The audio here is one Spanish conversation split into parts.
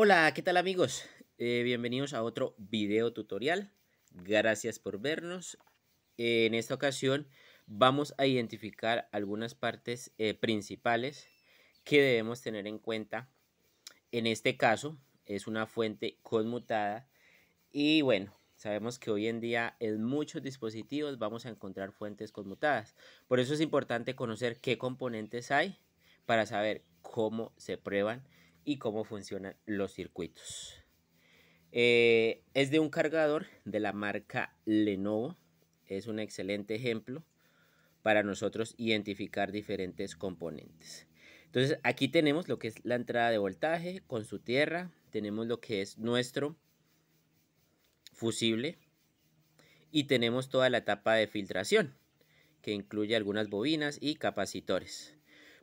Hola, ¿qué tal amigos? Eh, bienvenidos a otro video tutorial. Gracias por vernos. en esta ocasión vamos a identificar algunas partes eh, principales que debemos tener en cuenta. En este caso es una fuente conmutada y bueno, Sabemos que hoy en día en muchos dispositivos vamos a encontrar fuentes conmutadas. Por eso es importante conocer qué componentes hay para saber cómo se prueban y cómo funcionan los circuitos. Eh, es de un cargador de la marca Lenovo. Es un excelente ejemplo para nosotros identificar diferentes componentes. Entonces aquí tenemos lo que es la entrada de voltaje con su tierra. Tenemos lo que es nuestro fusible. Y tenemos toda la etapa de filtración que incluye algunas bobinas y capacitores.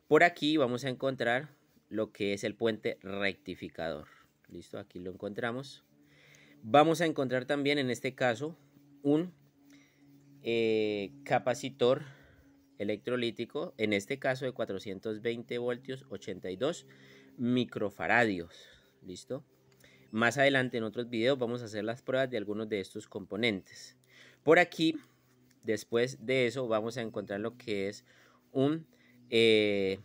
Por aquí vamos a encontrar lo que es el puente rectificador. Listo, aquí lo encontramos. Vamos a encontrar también en este caso un eh, capacitor electrolítico, en este caso de 420 voltios, 82 microfaradios. ¿Listo? Más adelante en otros videos vamos a hacer las pruebas de algunos de estos componentes. Por aquí, después de eso, vamos a encontrar lo que es un... Eh,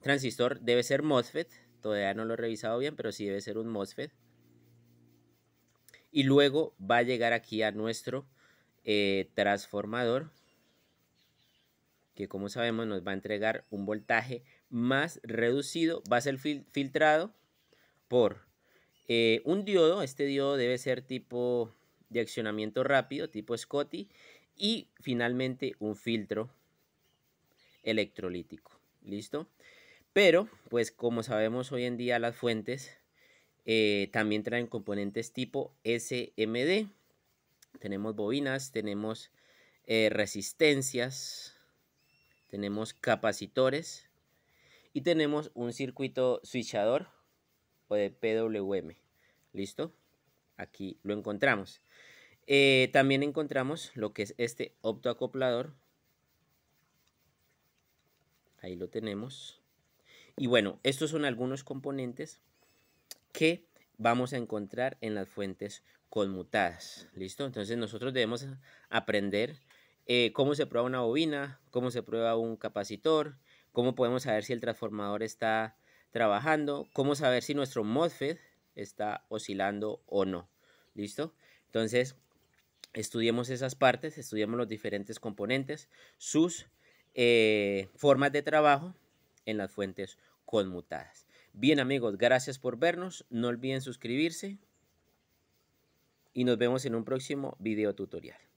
transistor debe ser MOSFET, todavía no lo he revisado bien, pero sí debe ser un MOSFET. Y luego va a llegar aquí a nuestro eh, transformador, que como sabemos nos va a entregar un voltaje más reducido, va a ser filtrado por eh, un diodo, este diodo debe ser tipo de accionamiento rápido, tipo Scotty, y finalmente un filtro electrolítico. ¿Listo? Pero, pues como sabemos hoy en día las fuentes eh, también traen componentes tipo SMD. Tenemos bobinas, tenemos eh, resistencias, tenemos capacitores y tenemos un circuito switchador o de PWM. ¿Listo? Aquí lo encontramos. Eh, también encontramos lo que es este optoacoplador. Ahí lo tenemos. Y bueno, estos son algunos componentes que vamos a encontrar en las fuentes conmutadas. ¿Listo? Entonces nosotros debemos aprender eh, cómo se prueba una bobina, cómo se prueba un capacitor, cómo podemos saber si el transformador está trabajando, cómo saber si nuestro MOSFET está oscilando o no. ¿Listo? Entonces, estudiemos esas partes, estudiemos los diferentes componentes, sus eh, formas de trabajo en las fuentes conmutadas. Bien amigos, gracias por vernos. No olviden suscribirse y nos vemos en un próximo video tutorial.